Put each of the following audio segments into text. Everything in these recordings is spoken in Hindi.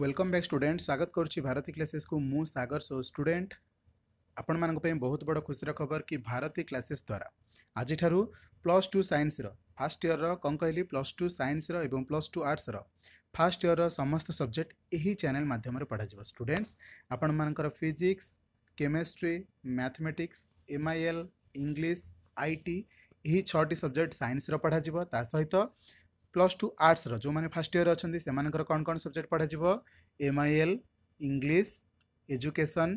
वेलकम बैक् स्टूडेंट स्वागत करुच्ची भारती क्लासेस को मु सागर सो स्टूडेंट आपण मान बहुत बड़ खुशी खबर कि भारती क्लासेस द्वारा आज प्लस टू सैन्सर फास्ट इयर कं कहली प्लस टू सैन्सर और प्लस टू आर्टसर फास्ट इयर रस्त सब्जेक्ट यही चेल मध्यम पढ़ा स्टूडेन्ट्स आपण मान physics chemistry mathematics M I L English I T यही छब्जेक्ट सैन्सर पढ़ा सहित ପ୍ଲସ୍ ଟୁ ଆର୍ଟ୍ସର ଯେଉଁମାନେ ଫାର୍ଷ୍ଟ ଇୟର୍ ଅଛନ୍ତି ସେମାନଙ୍କର କ'ଣ କ'ଣ ସବଜେକ୍ଟ ପଢ଼ାଯିବ M I L English education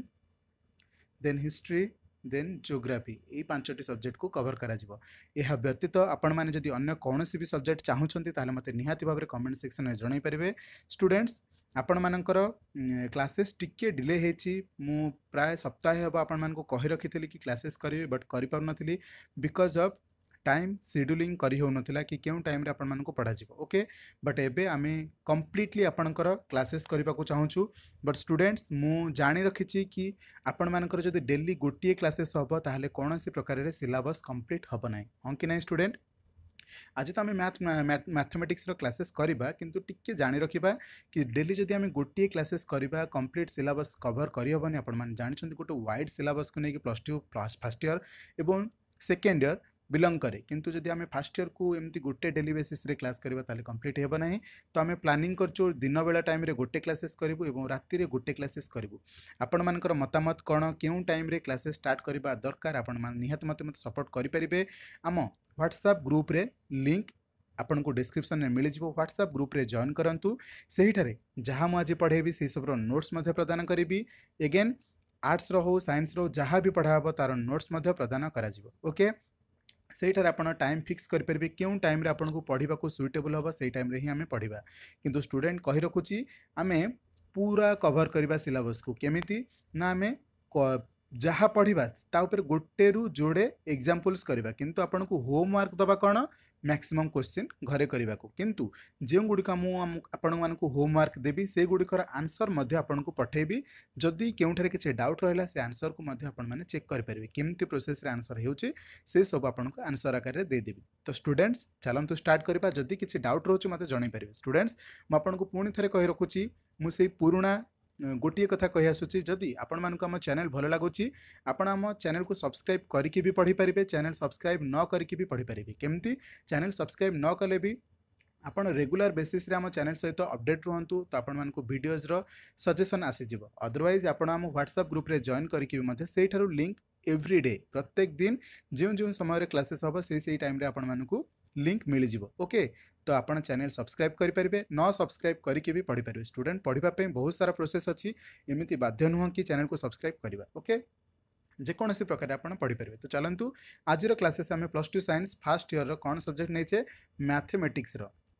then history then geography ଏଇ ପାଞ୍ଚଟି ସବଜେକ୍ଟକୁ କଭର୍ କରାଯିବ ଏହା ବ୍ୟତୀତ ଆପଣମାନେ ଯଦି ଅନ୍ୟ କୌଣସି ବି ସବଜେକ୍ଟ ଚାହୁଁଛନ୍ତି ତାହେଲେ ମୋତେ ନିହାତି ଭାବରେ କମେଣ୍ଟ ସେକ୍ସନରେ ଜଣାଇ ପାରିବେ ଷ୍ଟୁଡେଣ୍ଟସ୍ ଆପଣମାନଙ୍କର କ୍ଲାସେସ୍ ଟିକିଏ ଡିଲେ ହେଇଛି ମୁଁ ପ୍ରାୟ ସପ୍ତାହେ ହେବ ଆପଣମାନଙ୍କୁ କହି ରଖିଥିଲି କି କ୍ଲାସେସ୍ କରିବି ବଟ୍ କରିପାରୁନଥିଲି ବିକଜ୍ ଅଫ୍ टाइम सेड्यूलिंग करी हो कि केउ टाइम आपण मानकू पढा ओके बट एबे आमे कंप्लीटली आपणकर क्लासेस करिबा चाहूँ बट स्टूडेंट्स मुझे जानि रखिछि कि आपण मानकर जदि डेली गोटे क्लासेस हबो ताहले कोनोसी प्रकार रे सिलेबस कंप्लीट हबो नै हां कि ना स्टूडेंट आज तो ଆମେ ମ୍ୟାଥ୍ ମ୍ୟାଥମେଟିକ୍ସର କ୍ଲାସେସ୍ କରିବା କିନ୍ତୁ ଟିକିଏ ଜାଣି ରଖିବା କି ଡେଲି ଯଦି ଆମେ ଗୋଟିଏ କ୍ଲାସେସ୍ କରିବା କମ୍ପ୍ଲିଟ୍ ସିଲାବସ୍ କଭର୍ କରିହେବନି ଆପଣମାନେ ଜାଣିଛନ୍ତି ଗୋଟେ ୱାଇଡ଼୍ ସିଲାବସ୍କୁ ନେଇକି plus two plus first year ଏବଂ बिलंग करे किंतु जदि आम फास्ट इयर को एमती गोटे डेली बेसीस क्लास करवा कम्प्लीट हे ना तो आम प्लानिंग करचु दिन बेला टाइम गोटे क्लासेस करूँ राति में गोटे क्लासेस करूँ आपर मतामत कौन के टाइम क्लासेस स्टार्ट करवा दरकार आपत मत मत सपोर्ट करेंगे आम ह्वाट्सअप ग्रुप्रे लिंक आपको डिस्क्रिपन में मिल मिलजो ह्वाट्सअप ग्रुप्रे जॉन करूँ से हीठार जहाँ मुझे पढ़े से सब नोट्स प्रदान करी एगेन आर्ट्स रो सैंस रो जहाँ भी पढ़ा हे तार नोट्स प्रदान करके सहीठ टाइम फिक्स करेंगे क्यों टाइम आपको पढ़ाक सुइटेबल हम से टाइम हिं आम पढ़ा कि स्टूडेन्ट कही रखुच्छी आम पूरा कवर करवा सिलेबस को केमी ना आम जहाँ पढ़ा ता गोटे रू जोड़े एक्जामपल्स करवा कि आपको होमवर्क दबा कौन ମ୍ୟାକ୍ସିମମ୍ କୋଶ୍ଚିନ୍ ଘରେ କରିବାକୁ କିନ୍ତୁ ଯେଉଁଗୁଡ଼ିକ ମୁଁ ଆପଣମାନଙ୍କୁ ହୋମୱାର୍କ ଦେବି ସେଗୁଡ଼ିକର ଆନ୍ସର୍ ମଧ୍ୟ ଆପଣଙ୍କୁ ପଠାଇବି ଯଦି କେଉଁଠାରେ କିଛି ଡାଉଟ୍ ରହିଲା ସେ ଆନ୍ସର୍କୁ ମଧ୍ୟ ଆପଣମାନେ ଚେକ୍ କରିପାରିବେ କେମିତି ପ୍ରୋସେସ୍ରେ ଆନ୍ସର୍ ହେଉଛି ସେସବୁ ଆପଣଙ୍କୁ ଆନ୍ସର୍ ଆକାରରେ ଦେଇଦେବି ତ ଷ୍ଟୁଡେଣ୍ଟସ୍ ଚାଲନ୍ତୁ ଷ୍ଟାର୍ଟ କରିବା ଯଦି କିଛି ଡାଉଟ୍ ରହୁଛି ମୋତେ ଜଣାଇପାରିବେ ଷ୍ଟୁଡେଣ୍ଟସ୍ ମୁଁ ଆପଣଙ୍କୁ ପୁଣି ଥରେ କହି ରଖୁଛି ମୁଁ ସେଇ ପୁରୁଣା ଗୋଟିଏ କଥା କହିଆସୁଛି ଯଦି ଆପଣମାନଙ୍କୁ ଆମ ଚ୍ୟାନେଲ୍ ଭଲ ଲାଗୁଛି ଆପଣ ଆମ ଚ୍ୟାନେଲ୍କୁ ସବସ୍କ୍ରାଇବ୍ କରିକି ବି ପଢ଼ିପାରିବେ ଚ୍ୟାନେଲ୍ ସବସ୍କ୍ରାଇବ୍ ନ କରିକି ବି ପଢ଼ିପାରିବେ କେମିତି ଚ୍ୟାନେଲ୍ ସବସ୍କ୍ରାଇବ୍ ନ କଲେ ବି ଆପଣ ରେଗୁଲାର ବେସିସ୍ରେ ଆମ ଚ୍ୟାନେଲ୍ ସହିତ ଅପଡ଼େଟ୍ ରୁହନ୍ତୁ ତ ଆପଣମାନଙ୍କୁ ଭିଡ଼ିଓଜ୍ର ସଜେସନ୍ ଆସିଯିବ ଅଦରୱାଇଜ୍ ଆପଣ ଆମ ହ୍ୱାଟ୍ସଆପ୍ ଗ୍ରୁପ୍ରେ ଜଏନ୍ କରିକି ବି ମଧ୍ୟ ସେଇଠାରୁ ଲିଙ୍କ୍ ଏଭ୍ରି ଡେ ପ୍ରତ୍ୟେକ ଦିନ ଯେଉଁ ଯେଉଁ ସମୟରେ କ୍ଲାସେସ୍ ହେବ ସେଇ ସେଇ ଟାଇମ୍ରେ ଆପଣମାନଙ୍କୁ लिंक मिल जाव ओके तो आप चेल सब्सक्राइब करें न सब्सक्राइब करके भी पढ़ी पार्टी स्टूडे पढ़ापी बहुत सारा प्रोसेस अच्छी एमती बाध्य नुह कि चेल्क सब्सक्राइब करवा ओके जेकोसी प्रकार आप पढ़ीपारे तो चलतु आज क्लासेस आम plus two science first year कौन सब्जेक्ट नहींचे मैथमेटिक्स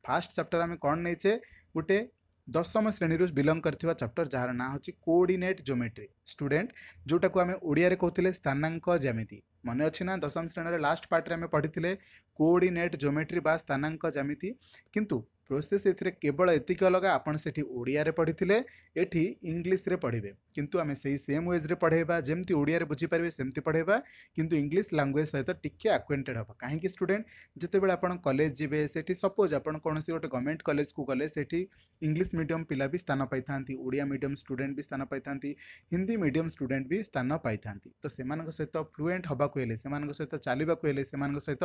फास्ट चैप्टर आम कौन नहींचे गोटे ଦଶମ ଶ୍ରେଣୀରୁ ବିଲଙ୍ଗ କରିଥିବା ଚାପ୍ଟର ଯାହାର ନାଁ ହେଉଛି କୋଅର୍ଡିନେଟ୍ ଜୋମେଟ୍ରି ଷ୍ଟୁଡେଣ୍ଟ ଯେଉଁଟାକୁ ଆମେ ଓଡ଼ିଆରେ କହୁଥିଲେ ସ୍ଥାନାଙ୍କ ଜ୍ୟାମିତି ମନେ ଅଛି ନା ଦଶମ ଶ୍ରେଣୀର ଲାଷ୍ଟ ପାର୍ଟରେ ଆମେ ପଢ଼ିଥିଲେ କୋଅର୍ଡିନେଟ୍ ଜୋମେଟ୍ରି ବା ସ୍ଥାନାଙ୍କ ଜ୍ୟାମିତି କିନ୍ତୁ प्रोसेस एवल एतिक अलग आपड़े पढ़ी ये इंग्लीश्रे पढ़े किंतु आम से ही सेम व्वेज्रे पढ़ेगा जमी ओडिया बुझीपारे सेमती पढ़ेगा कितु इंग्लीश लांगुएज सहित टी आकुएंटेड हम कहीं स्टूडेंट जितेबाला आप कलेज जी से सपोज आप कौन गोटे गवर्नमेंट कलेज को गले इंग्लीश मीडियम पिला भी स्थान पाई ओडिया मीडियम स्टूडेंट भी स्थान पाई हिंदी मीडियम स्टूडेंट भी स्थान पाई तो से सहित फ्लुएंट हाबक सहित चलने को सहित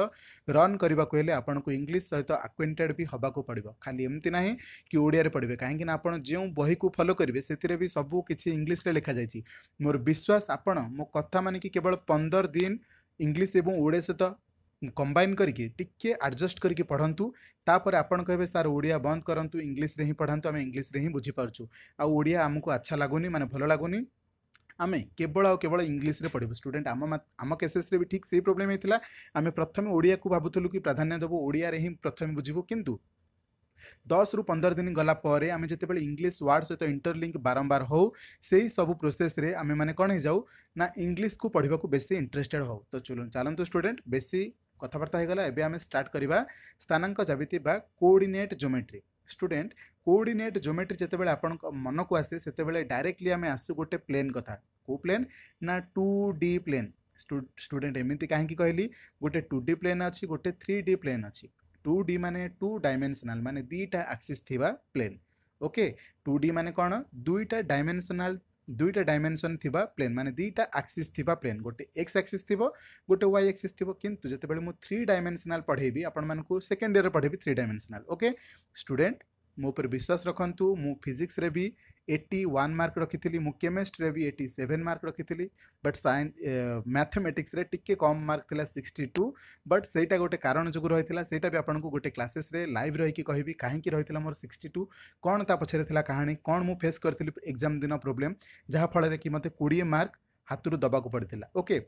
रन करने को इंग्लीश सहित आकुएंटेड भी हाबक पड़ा खाली एमती ना कि ओडिया पढ़े कहीं आप जो बही को फलो करेंगे से सबकि इंग्लीश लिखा जाए मोर विश्वास आप कथा मान मानिक केवल पंदर दिन इंग्लीश और ओडिया सहित कंबाइन करके टी आडजस्ट करके पढ़ु तापर आप कहे सर ओडिया बंद करूँ इंग्लीश हिं पढ़ात आम इंग्लीश हिं बुझीपु आड़िया आमको अच्छा लगुनि माने भल लगुनि आम केवल आव केवल इंग्लीश में पढ़ू स्टूडेंट आम आम केसेस भी ठीक से ही प्रोब्लेम होता है आम प्रथम ओडिया को भावुलू कि प्राधान्य देव ओडिया हिं प्रथम बुझू कितु ଦଶରୁ ପନ୍ଦର ଦିନ ଗଲା ପରେ ଆମେ ଯେତେବେଳେ ଇଂଲିଶ ୱାର୍ଡ଼ ସହିତ ଇଣ୍ଟରଲିଙ୍କ୍ ବାରମ୍ବାର ହେଉ ସେଇ ସବୁ ପ୍ରୋସେସ୍ରେ ଆମେମାନେ କ'ଣ ହେଇଯାଉ ନା ଇଂଲିଶକୁ ପଢ଼ିବାକୁ ବେଶୀ ଇଣ୍ଟରେଷ୍ଟେଡ଼ ହେଉ ତ ଚାଲନ୍ତୁ ଷ୍ଟୁଡେଣ୍ଟ ବେଶୀ କଥାବାର୍ତ୍ତା ହୋଇଗଲା ଏବେ ଆମେ ଷ୍ଟାର୍ଟ କରିବା ସ୍ଥାନାଙ୍କ ଜାବିତି ବା coordinate geometry student coordinate geometry ଯେତେବେଳେ ଆପଣଙ୍କ ମନକୁ ଆସେ ସେତେବେଳେ ଡାଇରେକ୍ଟଲି ଆମେ ଆସୁ ଗୋଟେ ପ୍ଲେନ୍ କଥା କେଉଁ ପ୍ଲେନ୍ ନା ଟୁ ଡି ପ୍ଲେନ୍ ଷ୍ଟୁଡେଣ୍ଟ ଏମିତି କାହିଁକି କହିଲି ଗୋଟେ ଟୁ ଡି ପ୍ଲେନ୍ ଅଛି ଗୋଟେ ଥ୍ରୀ ଡି ପ୍ଲେନ୍ ଅଛି ଟୁ ଡି ମାନେ ଟୁ ଡାଇମେନ୍ସନାଲ୍ ମାନେ ଦୁଇଟା ଆକ୍ସିସ୍ ଥିବା ପ୍ଲେନ୍ ଓକେ ଟୁ ଡି ମାନେ କ'ଣ ଦୁଇଟା ଡାଇମେନ୍ସନାଲ୍ ଦୁଇଟା ଡାଇମେନ୍ସନ୍ ଥିବା ପ୍ଲେନ୍ ମାନେ ଦୁଇଟା ଆକ୍ସିସ୍ ଥିବା ପ୍ଲେନ୍ ଗୋଟେ ଏକ୍ସ ଆକ୍ସିସ୍ ଥିବ ଗୋଟେ ୱାଇ ଆକ୍ସିସ୍ ଥିବ କିନ୍ତୁ ଯେତେବେଳେ ମୁଁ ଥ୍ରୀ ଡାଇମେନ୍ସନାଲ୍ ପଢ଼େଇବି ଆପଣମାନଙ୍କୁ ସେକେଣ୍ଡ ଇୟର୍ରେ ପଢ଼େଇବି ଥ୍ରୀ ଡାଇମେନ୍ସନାଲ୍ ଓକେ ଷ୍ଟୁଡେଣ୍ଟ ମୋ ଉପରେ ବିଶ୍ୱାସ ରଖନ୍ତୁ ମୁଁ ଫିଜିକ୍ସରେ ବି एट्टी वन मार्क रखी मु केमिस्ट्रे भी एट्टी सेवेन मार्क रखी बट सैन मैथमेटिक्स टी कम मार्क था सिक्सटी टू बट से गोटे कारण जो रही सेटा भी आपको गोटे क्लासेस लाइव रही कह कहीं रही मोर सिक्सटी टू कौन ता पचर था कहानी कौन मुझे फेस करी एक्जाम दिन प्रोब्लेम जहाँफल कि मत कोड़े मार्क हाथ दवा पड़ा ओके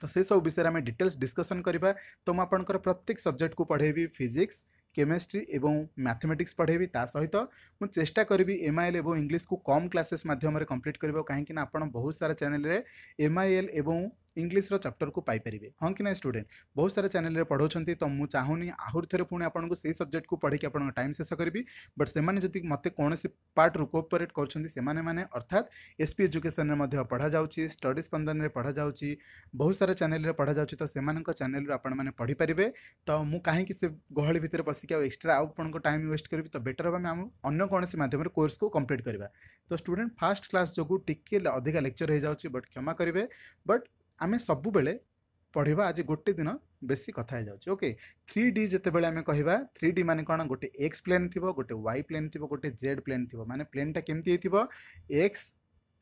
तो से सब विषय आम डिटेल्स डिस्कसन करवा तो मुझे प्रत्येक सब्जेक्ट को पढ़ेबी फिजिक्स केमेस्ट्री ए मैथमेटिक्स पढ़े सहित मुझ चेषा करी एम आई एल और इंग्लीश को कम क्लासेस मध्यम कम्प्लीट कर कहीं आप बहुत सारा चेल एम आई एल और इंग्लीश्र चप्टर को पाइपर हाँ कि ना स्टूडेंट बहुत सारा चैनल रे पढ़ाऊँ तो मुझ चाहूनी आहुरी थे पुणी आपको से सब्जेक्ट को पढ़ी आप टाइम शेष करी बट से मत कौन पार्ट रु कोअपरेट कर अर्थात एसपी एजुकेशन में पढ़ा जा स्टडी स्पंदन में पढ़ा जा बहुत सारा चेल पढ़ा जा तो से चेल आपने पढ़ीपारे तो मुझ कहीं से गहली भितर बसिक एक्सट्रा आपको टाइम वेस्ट करी तो बेटर हम आम अगर कौन से मध्यम कोर्स को कम्प्लीट करवा तो स्टूडेंट फास्ट क्लास जो टी अधिका लेक्चर हो जाए बट क्षमा करेंगे बट ଆମେ ସବୁବେଳେ ପଢ଼ିବା ଆଜି ଗୋଟେ ଦିନ ବେଶୀ କଥା ହେଇଯାଉଛି ଓକେ ଥ୍ରୀ ଡି ଯେତେବେଳେ ଆମେ କହିବା ଥ୍ରୀ ଡି ମାନେ କ'ଣ ଗୋଟେ ଏକ୍ସ ପ୍ଲେନ୍ ଥିବ ଗୋଟେ ୱାଇ ପ୍ଲେନ୍ ଥିବ ଗୋଟେ ଜେଡ୍ ପ୍ଲେନ୍ ଥିବ ମାନେ ପ୍ଲେନ୍ଟା କେମିତି ହେଇଥିବ ଏକ୍ସ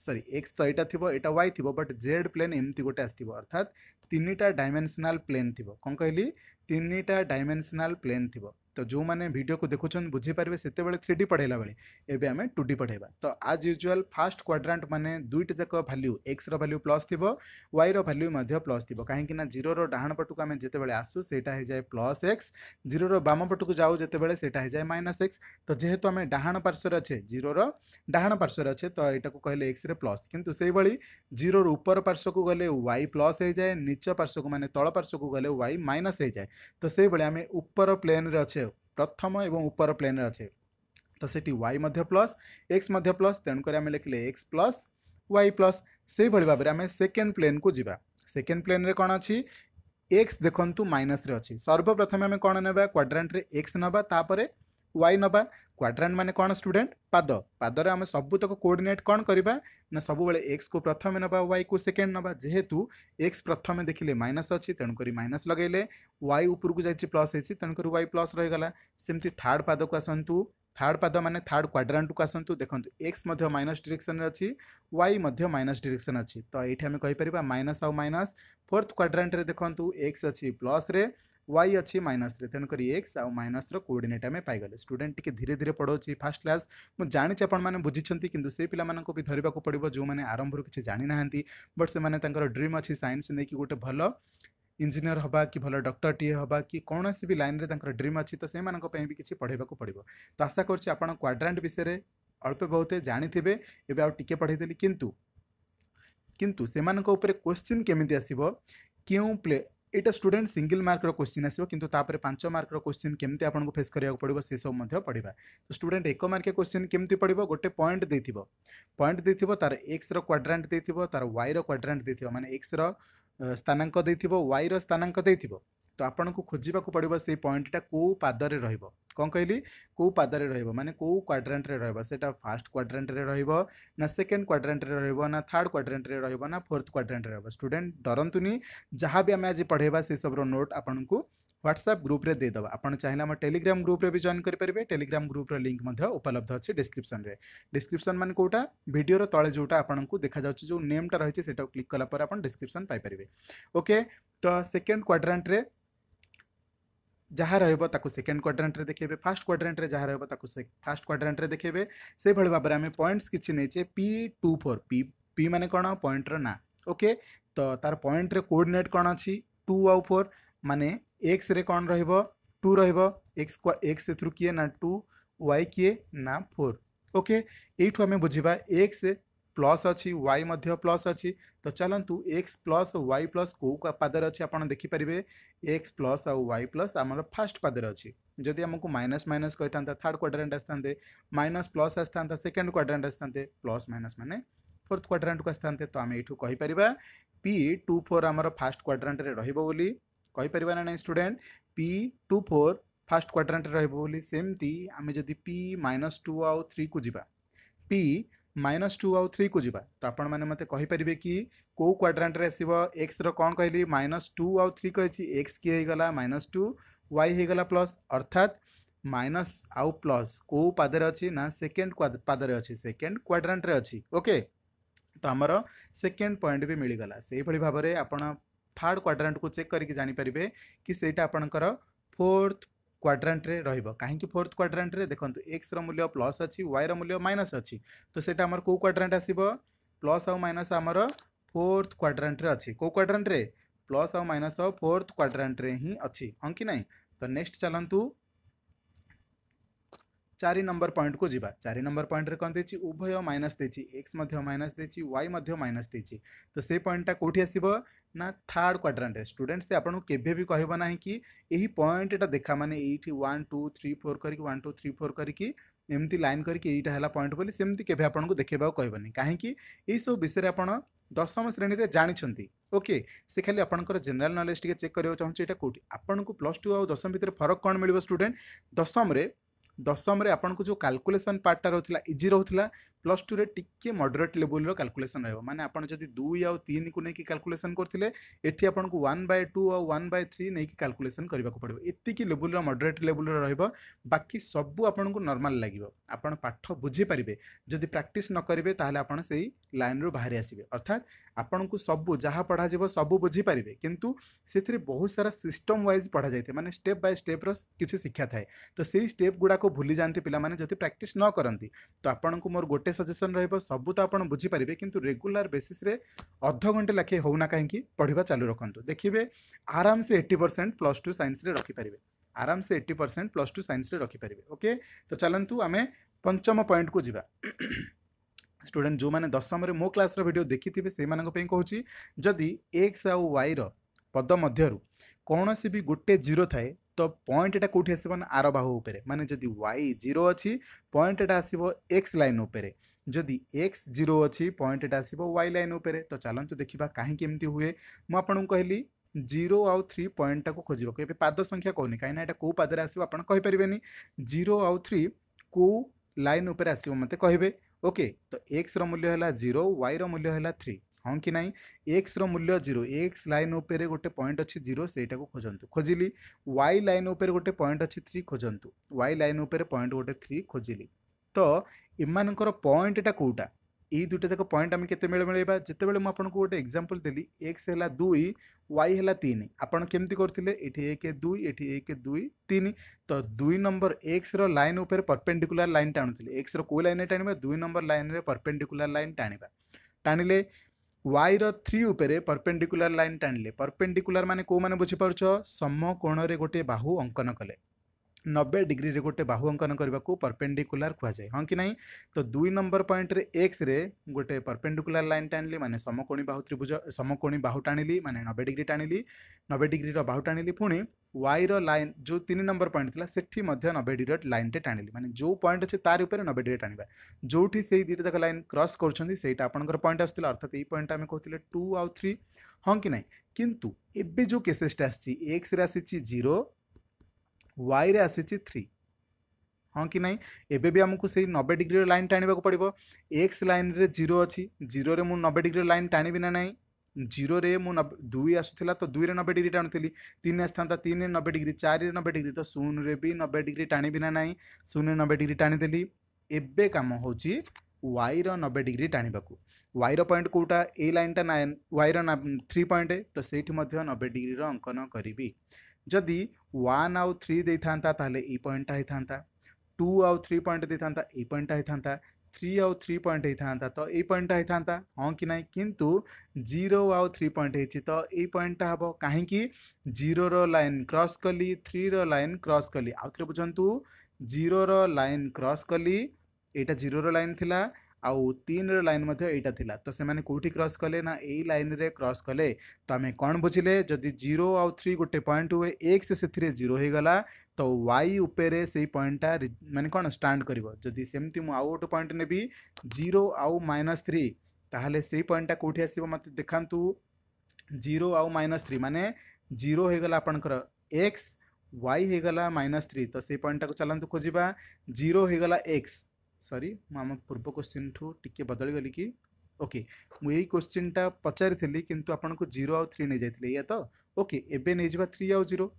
ସରି ଏକ୍ସ ତ ଏଇଟା ଥିବ ଏଇଟା ୱାଇ ଥିବ ବଟ୍ ଜେଡ୍ ପ୍ଲେନ୍ ଏମିତି ଗୋଟେ ଆସିଥିବ ଅର୍ଥାତ୍ ତିନିଟା ଡାଇମେନ୍ସନାଲ୍ ପ୍ଲେନ୍ ଥିବ କ'ଣ କହିଲି ତିନିଟା ଡାଇମେନ୍ସନାଲ୍ ପ୍ଲେନ୍ ଥିବ तो जो मैंने भिड को देखुन बुझीपर सेत थ्री डी पढ़ेला बेले एवं टू डी पढ़ेगा तो आज यूजुआल फास्ट क्वाड्रांट मैंने दुईट जाक भाल्यू एक्स रैल्यू प्लस थी वाई रैल्यू प्लस थी कहीं जीरो रहाण पटक आम जो आसू से प्लस एक्स जीरो राम पट को जाऊ जिते बेटा जाए माइनस एक्स तो जेहेतु आम डाण पार्श्वर अच्छे जीरो रहाण पार्श्व अच्छे तो यू कह एक्स प्लस कितु से जीरो ऊपर पार्श्व को गले वाई प्लस हो जाए नीच पार्श्व को मैंने तल पार्श्व को गले वाई माइनस हो जाए तो से ही आम उपर प्लेन अच्छे ପ୍ରଥମ ଏବଂ ଉପର ପ୍ଲେନ୍ରେ ଅଛି ତ ସେଠି ୱାଇ ମଧ୍ୟ ପ୍ଲସ୍ ଏକ୍ସ ମଧ୍ୟ ପ୍ଲସ୍ ତେଣୁକରି ଆମେ ଲେଖିଲେ ଏକ୍ସ ପ୍ଲସ୍ ୱାଇ ପ୍ଲସ୍ ସେଇଭଳି ଭାବରେ ଆମେ ସେକେଣ୍ଡ ପ୍ଲେନ୍କୁ ଯିବା ସେକେଣ୍ଡ ପ୍ଲେନ୍ରେ କ'ଣ ଅଛି ଏକ୍ସ ଦେଖନ୍ତୁ ମାଇନସ୍ରେ ଅଛି ସର୍ବପ୍ରଥମେ ଆମେ କ'ଣ ନେବା କ୍ୱାଡ୍ରାଣ୍ଟରେ ଏକ୍ସ ନେବା ତାପରେ ୱାଇ ନେବା କ୍ୱାଡ୍ରାଣ୍ଟ ମାନେ କ'ଣ ଷ୍ଟୁଡେଣ୍ଟ ପାଦ ପାଦରେ ଆମେ ସବୁତକ କୋର୍ଡ଼ିନେଟ୍ କ'ଣ କରିବା ନା ସବୁବେଳେ ଏକ୍ସକୁ ପ୍ରଥମେ ନେବା ୱାଇକୁ ସେକେଣ୍ଡ ନେବା ଯେହେତୁ ଏକ୍ସ ପ୍ରଥମେ ଦେଖିଲେ ମାଇନସ୍ ଅଛି ତେଣୁକରି ମାଇନସ୍ ଲଗାଇଲେ ୱାଇ ଉପରକୁ ଯାଇଛି ପ୍ଲସ୍ ହେଇଛି ତେଣୁକରି ୱାଇ ପ୍ଲସ୍ ରହିଗଲା ସେମିତି ଥାର୍ଡ଼ ପାଦକୁ ଆସନ୍ତୁ থার্ড পাদ মানে থার্ড কোয়াড্রান্টকু আসন্তু দেখন্তু এক্স মধ্য মাইনস ডিরেকশন অছি ওয়াই মধ্য মাইনস ডিরেকশন অছি তো এইটি আমি কইপারিবা মাইনস আউ মাইনস ফোর্থ কোয়াড্রান্টরে দেখন্তু এক্স অছি প্লস রে वाई अच्छी माइनस थ्री तेणुकर एक्स आ माइनस रोर्डनेट आम पाइले स्टूडेंट टी धीरे धीरे पढ़ाऊँ फास्ट क्लास मुझे आपने बुझिंट कि से पाक भी धरक पड़ो जो मैंने आरंभ किसी जाणी ना बट से ड्रीम अच्छी सैन्स नहीं गोटे भल ଇଞ୍ଜିନିୟର ହେବା କି ଭଲ ଡକ୍ଟରଟିଏ ହେବା କି କୌଣସି ବି ଲାଇନ୍ରେ ତାଙ୍କର ଡ୍ରିମ୍ ଅଛି ତ ସେମାନଙ୍କ ପାଇଁ ବି କିଛି ପଢ଼େଇବାକୁ ପଡ଼ିବ ତ ଆଶା କରୁଛି ଆପଣ କ୍ୱାଡ୍ରାଣ୍ଟ ବିଷୟରେ ଅଳ୍ପ ବହୁତ ଜାଣିଥିବେ ଏବେ ଆଉ ଟିକେ ପଢ଼େଇଦେଲି କିନ୍ତୁ କିନ୍ତୁ ସେମାନଙ୍କ ଉପରେ କ୍ୱେଶ୍ଚିନ୍ କେମିତି ଆସିବ କେଉଁ ପ୍ଲେ यहाँ स्टूडेंट सिंगल मार्क क्वेश्चन आसो कि पांच मार्क क्वेश्चन केमती आपको फेस करा पड़ो से सब पढ़ा तो स्टूडेंट एक मार्क क्वेश्चन केमती पड़ो गोटे पॉइंट दे पॉइंट दे तार एक्स र्वाड्रांट दे तार वाई र्वाड्रांट दे मैंने एक्स र स्थानाक वाई र तो आपको खोजाक पड़ा से पॉइंटा कौ पादर रोक कौन कहली कौ पादर रे कौ क्वाड्रांट्रे रहा फास्ट क्वाड्रांट्रे रहा सेकेंड क्वाड्रांट्रे रहा थार्ड क्वाड्रांट्रे रहा ना फोर्थ क्वाड्रांट्रे रहा स्टूडेंट डरतुनि जहाँ भी आम आज पढ़ेगा से सब नोट आपको ह्वाट्सअप ग्रुप्रे देद आपड़ चाहिए आम टेलीग्राम ग्रुप्रे भी जॉन करेंगे टेलीग्राम ग्रुप्र लिंक उपलब्ध अच्छे डिस्क्रिप्सन में डिस्क्रिप्सन मैंने कौटा भिडर तले जोटा आपको देखा जाऊँच जो नेमटा रही है सेटा क्लिक कालापर आप डिस्क्रिप्सन पारे ओके तो सेकेंड रे जहाँ रहा सेकेंड क्वाड्रांट्रे देखे फास्ट क्वाड्रांट्रे जहाँ रहा फास्ट क्वाड्रांट्रे देखे से भाई भाव में पॉइंट्स किसी नहींचे P two four P P मैंने कौन पॉइंटर ना ओके तो तार पॉइंट्रे कोअर्डनेट कौन अच्छी टू आउ फोर मान एक्स कौन रू रक्स एक्स किए ना टू वाई किए ना फोर ओके यूँ आम बुझा एक्स प्लस अच्छी वाई प्लस अच्छी तो चलतु एक्स प्लस वाई प्लस कौ पादर अच्छी आप देखिपारे एक्स प्लस आउ वाई प्लस आम फास्ट पादर अच्छी जदि आमको माइनस माइनस कही था थर्ड क्वाड्रांट आसते माइनस प्लस आसता सेकेंड क्वाड्रांट आसते प्लस माइनस मैंने फोर्थ क्वाड्रांट को आसते तो आम यू कहीपर पी टू फोर आम फास्ट क्वाड्रांट रोली कहीपर ना ना student P two four first quadrant रोली सेमती आम जब पी माइनस टू आउ थ्री को जी पी माइनस टू आउ थ्री को जी तो आप मत मतलब कि कौ क्वाड्रांट्रे आस एक्स रण कहली माइनस टू आउ थ्री कही एक्स किए होगा माइनस टू वाई होगा प्लस अर्थात माइनस आउ प्लस कौ पाद अच्छी ना सेकेंड पाद अच्छी सेकेंड क्वाड्रांट्रे अच्छी ओके तो आमर सेकेंड पॉइंट भी मिलगला से भाव में आप थार्ड क्वाड्रांट को चेक करके जापर कि सहीटा आपणकर फोर्थ क्वाड्रांट रही है कहीं फोर्थ क्वाड्रांट देखते एक्स मूल्य प्लस अच्छी वाइर मूल्य माइनस अच्छी तो सीटा आम कौ क्वाड्रांट आस प्लस आउ माइनस आमर फोर्थ क्वाड्रांट अच्छी कौ क्वाड्रांट प्लस आउ माइनस फोर्थ क्वाड्रांट हिं अच्छी हाँ कि ना तो नेक्स्ट चलतु चार नंबर पॉइंट को जी चार नंबर पॉइंट कौन देती उभय माइनस देती एक्स माइनस देती वाई माइनस देती तो से पॉइंटा कौटी आसो ना थार्ड क्वाड्रांट स्टूडेंट्स से आपको केवे भी कहना कि यही पॉइंटा देखा मानने ये वन टू थ्री फोर करके वन टू थ्री फोर करके एमती लाइन करके पॉइंट बोली सेमती के देखा कहबनि कहीं सब विषय आप दशम श्रेणी में जानते ओके से खाली आपंकर जेनेल नलेज टे चेक करा चाहिए यहाँ कौटी आपको प्लस टू आ दशम भितर फरक कौन मिले स्टूडेंट दशम्रे ଦଶମରେ ଆପଣଙ୍କୁ ଯେଉଁ କାଲକୁଲେସନ୍ ପାର୍ଟଟା ରହୁଥିଲା ଇଜି ରହୁଥିଲା ପ୍ଲସ୍ ଟୁରେ ଟିକିଏ ମଡରେଟ୍ ଲେବୁଲ୍ର କାଲକୁଲେସନ୍ ରହିବ ମାନେ ଆପଣ ଯଦି ଦୁଇ ଆଉ ତିନିକୁ ନେଇକି କାଲକୁଲେସନ୍ କରିଥିଲେ ଏଠି ଆପଣଙ୍କୁ ୱାନ୍ ବାଇ ଟୁ ଆଉ ୱାନ୍ ବାଇ ଥ୍ରୀ ନେଇକି କାଲକୁଲେସନ୍ କରିବାକୁ ପଡ଼ିବ ଏତିକି ଲେବୁଲ୍ର ମଡରେଟ୍ ଲେବୁଲ୍ର ରହିବ ବାକି ସବୁ ଆପଣଙ୍କୁ ନର୍ମାଲ୍ ଲାଗିବ ଆପଣ ପାଠ ବୁଝିପାରିବେ ଯଦି ପ୍ରାକ୍ଟିସ୍ ନ କରିବେ ତାହେଲେ ଆପଣ ସେଇ ଲାଇନ୍ରୁ ବାହାରି ଆସିବେ ଅର୍ଥାତ୍ ଆପଣଙ୍କୁ ସବୁ ଯାହା ପଢ଼ାଯିବ ସବୁ ବୁଝିପାରିବେ କିନ୍ତୁ ସେଥିରେ ବହୁତ ସାରା ସିଷ୍ଟମ୍ ୱାଇଜ୍ ପଢ଼ାଯାଇଥାଏ ମାନେ ଷ୍ଟେପ୍ ବାଇ ଷ୍ଟେପ୍ର କିଛି ଶିକ୍ଷା ଥାଏ ତ ସେଇ ଷ୍ଟେପ୍ ଗୁଡ଼ାକ ତାକୁ ଭୁଲି ଯାଆନ୍ତି ପିଲାମାନେ ଯଦି ପ୍ରାକ୍ଟିସ୍ ନ କରନ୍ତି ତ ଆପଣଙ୍କୁ ମୋର ଗୋଟେ ସଜେସନ୍ ରହିବ ସବୁ ତ ଆପଣ ବୁଝିପାରିବେ କିନ୍ତୁ ରେଗୁଲାର ବେସିସ୍ରେ ଅଧଘଣ୍ଟେ ଲେଖେ ହେଉ ନା କାହିଁକି ପଢ଼ିବା ଚାଲୁ ରଖନ୍ତୁ ଦେଖିବେ ଆରାମସେ ଏଇଟି ପରସେଣ୍ଟ ପ୍ଲସ୍ ଟୁ ସାଇନ୍ସରେ ରଖିପାରିବେ ଆରାମସେ ଏଇଟି ପରସେଣ୍ଟ ପ୍ଲସ୍ ଟୁ ସାଇନ୍ସରେ ରଖିପାରିବେ ଓକେ ତ ଚାଲନ୍ତୁ ଆମେ ପଞ୍ଚମ ପଏଣ୍ଟକୁ ଯିବା ଷ୍ଟୁଡେଣ୍ଟ ଯେଉଁମାନେ ଦଶମରେ ମୋ କ୍ଲାସ୍ର ଭିଡ଼ିଓ ଦେଖିଥିବେ ସେଇମାନଙ୍କ ପାଇଁ କହୁଛି ଯଦି ଏକ୍ସ ଆଉ ୱାଇର ପଦ ମଧ୍ୟରୁ କୌଣସି ବି ଗୋଟେ ଜିରୋ ଥାଏ तो पॉइंट एटा कौटी आसब ना आर बाहू मानते जदि वाई जीरो अच्छी पॉइंट एटा आसो एक्स लाइन जदि एक्स जीरो अच्छी पॉइंट एटा आसो वाई लाइन तो चलतु तो देखा कहीं हुए मुझू कहली जीरो आउ थ्री पॉइंट को खोजा कोई पाद संख्या कहूनी कहीं कौ पादर आसो आपारे जीरो आउ थ्री को लाइन आसो मत कहे ओके तो एक्स रूल्य है जीरो वाई रूल्य है थ्री ହଁ କି ନାହିଁ ଏକ୍ସର ମୂଲ୍ୟ ଜିରୋ ଏକ୍ସ ଲାଇନ୍ ଉପରେ ଗୋଟେ ପଏଣ୍ଟ ଅଛି ଜିରୋ ସେଇଟାକୁ ଖୋଜନ୍ତୁ ଖୋଜିଲି ୱାଇ ଲାଇନ୍ ଉପରେ ଗୋଟେ ପଏଣ୍ଟ ଅଛି ଥ୍ରୀ ଖୋଜନ୍ତୁ ୱାଇ ଲାଇନ୍ ଉପରେ ପଏଣ୍ଟ ଗୋଟେ ଥ୍ରୀ ଖୋଜିଲି ତ ଏମାନଙ୍କର ପଏଣ୍ଟଟା କେଉଁଟା ଏଇ ଦୁଇଟା ଯାକ ପଏଣ୍ଟ ଆମେ କେତେବେଳେ ମିଳେଇବା ଯେତେବେଳେ ମୁଁ ଆପଣଙ୍କୁ ଗୋଟେ ଏକ୍ଜାମ୍ପଲ୍ ଦେଲି ଏକ୍ସ ହେଲା ଦୁଇ ୱାଇ ହେଲା ତିନି ଆପଣ କେମିତି କରୁଥିଲେ ଏଠି ଏକ ଦୁଇ ଏଠି ଏକ ଦୁଇ ତିନି ତ ଦୁଇ ନମ୍ବର ଏକ୍ସର ଲାଇନ୍ ଉପରେ ପରପେଣ୍ଡିକୁଲାର ଲାଇନ୍ ଟାଣୁଥିଲେ ଏକ୍ସର କେଉଁ ଲାଇନ୍ରେ ଟାଣିବା ଦୁଇ ନମ୍ବର ଲାଇନ୍ରେ ପରପେଣ୍ଡିକୁଲାର ଲାଇନ୍ ଟାଣିବା ଟାଣିଲେ ୱାଇର ଥ୍ରୀ ଉପରେ ପରପେଣ୍ଡିକୁଲାର ଲାଇନ୍ ଟାଣିଲେ ପରପେଣ୍ଡିକୁଲାର ମାନେ କେଉଁମାନେ ବୁଝିପାରୁଛ ସମ କୋଣରେ ଗୋଟିଏ ବାହୁ ଅଙ୍କନ କଲେ नब्बे डिग्री गोटे बाहू अंकन करने को परपेडिकुलार कहुए हाँ कि ना तो दुई नंबर पॉइंट रे एक्स रे गोटे परपेडिकुलार लाइन टाणिली मैंने समकोणी बाहू त्रिभुज समकोणी बाहू टाणी मैंने नबे डिग्री टाणिली नबे डिग्री बाहू टाणी पुणी वाई लाइन जो तीन नंबर पॉइंट थी से नबे डिग्री लाइन टे टाणिली मैंने जो पॉइंट अच्छे तार उपर नबे डिग्री टाणी जो भी दुटा जाक लाइन क्रस कर आपर पॉइंट आसा अर्थात यही पॉइंट आम कहते टू आउ थ्री हाँ कि ना कितु एवं जो केसेसटा आसी एक्स आसी जीरो ୱାଇରେ ଆସିଛି ଥ୍ରୀ ହଁ କି ନାହିଁ ଏବେ ବି ଆମକୁ ସେଇ ନବେ ଡିଗ୍ରୀର ଲାଇନ୍ ଟାଣିବାକୁ ପଡ଼ିବ ଏକ୍ସ ଲାଇନ୍ରେ ଜିରୋ ଅଛି ଜିରୋରେ ମୁଁ ନବେ ଡିଗ୍ରୀର ଲାଇନ୍ ଟାଣିବି ନା ନାହିଁ ଜିରୋରେ ମୁଁ ନବେ ଦୁଇ ଆସୁଥିଲା ତ ଦୁଇରେ ନବେ ଡିଗ୍ରୀ ଟାଣୁଥିଲି ତିନି ଆସିଥାନ୍ତା ତିନିରେ ନବେ ଡିଗ୍ରୀ ଚାରିରେ ନବେ ଡିଗ୍ରୀ ତ ଶୂନରେ ବି ନବେ ଡିଗ୍ରୀ ଟାଣିବି ନା ନାହିଁ ଶୂନରେ ନବେ ଡିଗ୍ରୀ ଟାଣିଦେଲି ଏବେ କାମ ହେଉଛି ୱାଇର ନବେ ଡିଗ୍ରୀ ଟାଣିବାକୁ ୱାଇର ପଏଣ୍ଟ କେଉଁଟା ଏଇ ଲାଇନ୍ଟା ନାଇନ୍ ୱାଇର ଥ୍ରୀ ପଏଣ୍ଟ ତ ସେଇଠି ମଧ୍ୟ ନବେ ଡିଗ୍ରୀର ଅଙ୍କନ କରିବି ଯଦି ୱାନ୍ आउ थ्री था ତାହେଲେ पॉइंटा होता टू आउ थ्री पॉइंट ପଏଣ୍ଟ ଦେଇଥାନ୍ତା पॉइंटा होता थ्री आउ थ्री पॉइंट होता तो यही पॉइंटा होता हाँ कि ना कि जीरो आउ थ्री पॉइंट हो तो ये पॉइंटा हम कहीं जीरो लाइन क्रस कली थ्री रन क्रस कली आउ थे बुझु जीरो लाइन क्रस कली यहाँ जीरो लाइन थी आन लाइन यहीटा था तो से कौटी क्रस कले ना यही लाइन में क्रस कले तो आम कौन बुझे जदि जीरो आउ थ्री गोटे पॉइंट हुए एक्स से जीरो होगा तो वाई उपरे से पॉइंटा मैंने कौन स्टाण करी सेमती मुझे गोटे पॉइंट ने जीरो आउ माइनस थ्री तेल से पॉइंटा कौटी आसो मत देखा जीरो आउ माइनस थ्री मान जीरो आपणकर एक्स वाई होगा माइनस थ्री तो से पॉइंटा को चलां खोजा जीरो होगा एक्स सरी आम पूर्व क्वेश्चन ठू टे बदली गली कि ओके मुझे क्वेश्चन टा पचारि कि आपको जीरो आउ थ्री नहीं जाइए या तो ओके एवं नहीं थ्री आउ जीरो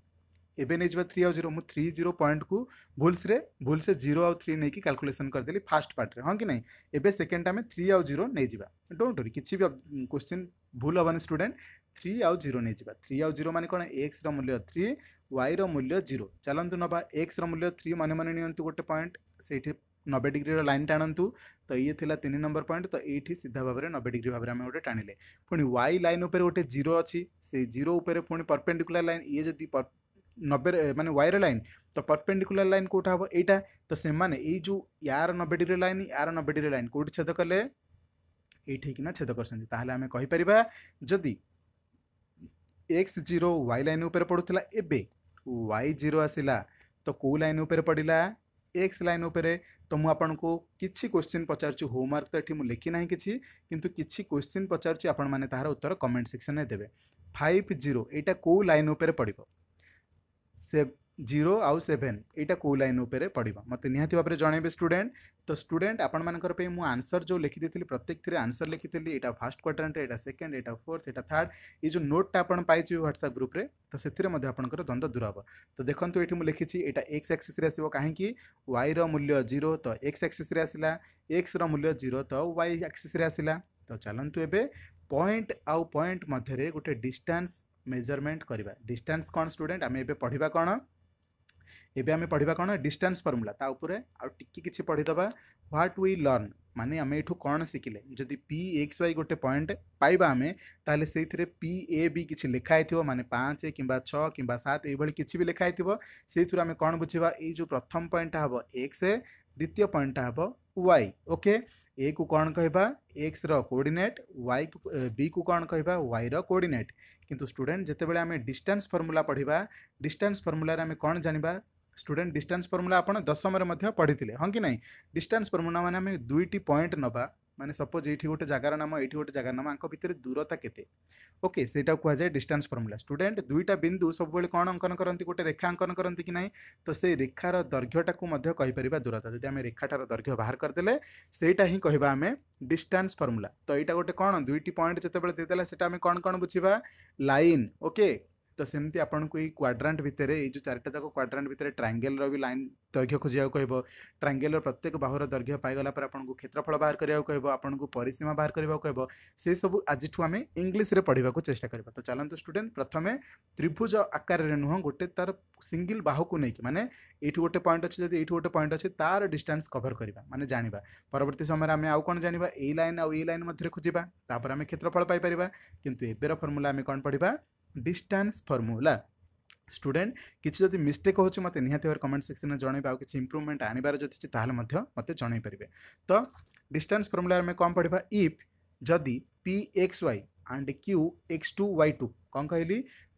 एवं नहीं थ्री आउ जीरो मुझे थ्री जीरो पॉइंट को भूलसे से जीरो आउ थ्री नहीं काल्कुलेसन करदेली फास्ट पार्ट्रे हाँ कि ना एवं सेकेंड आम थ्री आउ जीरो नहीं डोंट वरी किसी भी क्वेश्चन भूल हेनी स्टूडेंट थ्री आउ जीरो नहीं थ्री आउ जीरो मानक एक्स मूल्य थ्री वाई रूल्य जीरो चलत ना एक्स मूल्य थ्री मन मन नि गोटे पॉइंट से नबे डिग्री लाइन टाणतु तो ये तीन नंबर पॉइंट तो ये सीधा भाव में नबे डिग्री भाव में गोटे टाणिले पुणी वाई लाइन उपर गोटे जीरो अच्छी से जीरो पुणी परपेडिकुला लाइन ये जदि नबे मानते वायर लाइन तो परपेडिकुला लाइन कौटा हे यहाँ तो से जो यार नबे डिग्री लाइन यार नबे डिग्री लाइन कौटी छेद कले ये ना छेद करें कहींपर जदि एक्स जीरो वाई लाइन उपर पड़ू था एबे वाई जीरो आसला तो कौ लाइन उपर पड़ा एक्स लाइन उपरे तो मुझक किसी क्वेश्चि पचार होमवर्क तो ये लिखिना ना कि क्वेश्चि क्वेश्चन पचारे तहार उत्तर कमेंट सेक्शन में देवे फाइव जीरो यहाँ कौ लाइन उपर पड़ জিরো আউ সেভেন এইটা কেউ লাইন উপরে পড়ব মতো নিহতি ভাবে জনাইবে স্টুডেন্ট তো স্টুডেন্ট আপনার মু আনসর যে লিখিদি প্রত্যেকটি আনসর লিখিলি এটা ফার্স্ট কোয়াড্রান্ট এটা সেকেন্ড এটা ফোর্থ এটা থার্ড এই যে নোটটা আপনার পাইছি হোয়াটসঅ্যাপ গ্রুপে তো সেতিরে মধ্যে আপনার দ্বন্দ্ব দূর হব তো দেখুন এটি মু লিখিছি এটা এক্স আক্সিসে আসব কাহি ওয়াই রূল্য জিরো তো এক্স আক্সিসে আসলা এক্স রূল্য জিরো তো ওয়াই আক্সিসে আসলা তো চালু এবে পয়েন্ট আউ পয়েন্ট মধ্যে গোটে ডিষ্টান্স মেজরমেন্ট করা ডিষ্টান্স কোণ স্টুডেন্ট আমি এবে পড়া কোণ ଏବେ ଆମେ ପଢ଼ିବା କ'ଣ ଡିଷ୍ଟାନ୍ସ ଫର୍ମୁଲା ତା ଉପରେ ଆଉ ଟିକେ କିଛି ପଢ଼ିଦେବା ହ୍ୱାଟ୍ ୱି ଲର୍ନ ମାନେ ଆମେ ଏଠୁ କ'ଣ ଶିଖିଲେ ଯଦି ପି ଏକ୍ସ ୱାଇ ଗୋଟେ ପଏଣ୍ଟ ପାଇବା ଆମେ ତାହେଲେ ସେଇଥିରେ ପି ଏ ବି କିଛି ଲେଖା ହେଇଥିବ ମାନେ ପାଞ୍ଚ କିମ୍ବା ଛଅ କିମ୍ବା ସାତ ଏଇଭଳି କିଛି ବି ଲେଖା ହେଇଥିବ ସେଇଥିରୁ ଆମେ କ'ଣ ବୁଝିବା ଏଇ ଯେଉଁ ପ୍ରଥମ ପଏଣ୍ଟଟା ହେବ ଏକ୍ସ ଦ୍ୱିତୀୟ ପଏଣ୍ଟଟା ହେବ ୱାଇ ଓକେ ए को कौन कहवा एक्स रोर्डनेट वाई बी को कौन कहवा वाई रोर्डनेट किंतु स्टूडेंट जिते बड़े आम डिस्टेंस फर्मूला पढ़ा डिस्टेंस फर्मूल आम कौन जाना স্টুডেন্ট ডিষ্টান্স ফর্মুলা আপনার দশমের মধ্যে পড়িলে হ্যাঁ কি না ডিষ্টান্স ফর্মুলা মানে আমি দুইটি পয়েন্ট নবা মানে সপোজ এইটি গোটে জায়গার নাম এইটি গোটে জায়গার নাম আঙ্ক ভিতরে দূরতা কেতে ওকে সেইটা কুহযায় ডিষ্টান্স ফর্মুলা স্টুডেন্ট দুইটা বিন্দু সবুলে কোণ অঙ্কন করতে গোটে রেখা অঙ্কন করতে কি না তো সেই রেখার দৈর্ঘ্যটাকে মধ্যে কইপারিবা দূরতা যদি আমি রেখাটার দৈর্ঘ্য বাহার করেদেলে সেইটা হি কহবা আমি ডিষ্টান্স ফর্মুলা তো এইটা গোটে কোণ দুইটি পয়েন্ট যেতবে দিয়েদেলা সেটা আমি কোণ কোণ বুঝবা লাইন ওকে तो सेमती आपको ये क्वाड्रांट भितर ये चार्टा जाक क्वाड्रांट भितर ट्राएंगेल भी लाइन दैर्घ्य खोजा कह ट्राएंगेल प्रत्येक बाहर दैर्घ्य पाईगला पर आपको क्षेत्रफल बाहर करवाक कह आपको परिसीमा बाहर करवाक कह से सब आज आम इंग्लीश्रे पढ़ाक चेस्ट करवा तो चलत स्टूडेंट प्रथम त्रिभुज आकार नुह गोटे तार सिंगल बाहू को लेकिन मैंने ये गोटे पॉइंट अच्छे ये गोटे पॉइंट अच्छे तार डिस्टास् कभर करवा मैंने जाना परवर्त समय आम आउ कौन जाना ये लाइन आउ ये लाइन मध्य खोजा तापर आम क्षेत्रफल पाई कितु एबर फर्मूला आम कौन पढ़ा ডিষ্টান্স ফর্মুলা স্টুডেন্ট কিছু যদি মিস্টেক ହେଉଛି ମୋତେ ନିହାତି ଭାବରେ କମେଣ୍ଟ ସେକ୍ସନରେ ଜଣାଇବେ ଆଉ କିଛି ଇମ୍ପ୍ରୁଭମେଣ୍ଟ ଆଣିବାର ଯଦି ଅଛି ତାହେଲେ ମଧ୍ୟ ମୋତେ ଜଣାଇ ପାରିବେ ତ ଡିଷ୍ଟାନ୍ସ ଫର୍ମୁଲାରେ ଆମେ କ'ଣ ପଢ଼ିବା ଇଫ୍ ଯଦି P X y and Q x two y two କ'ଣ କହିଲି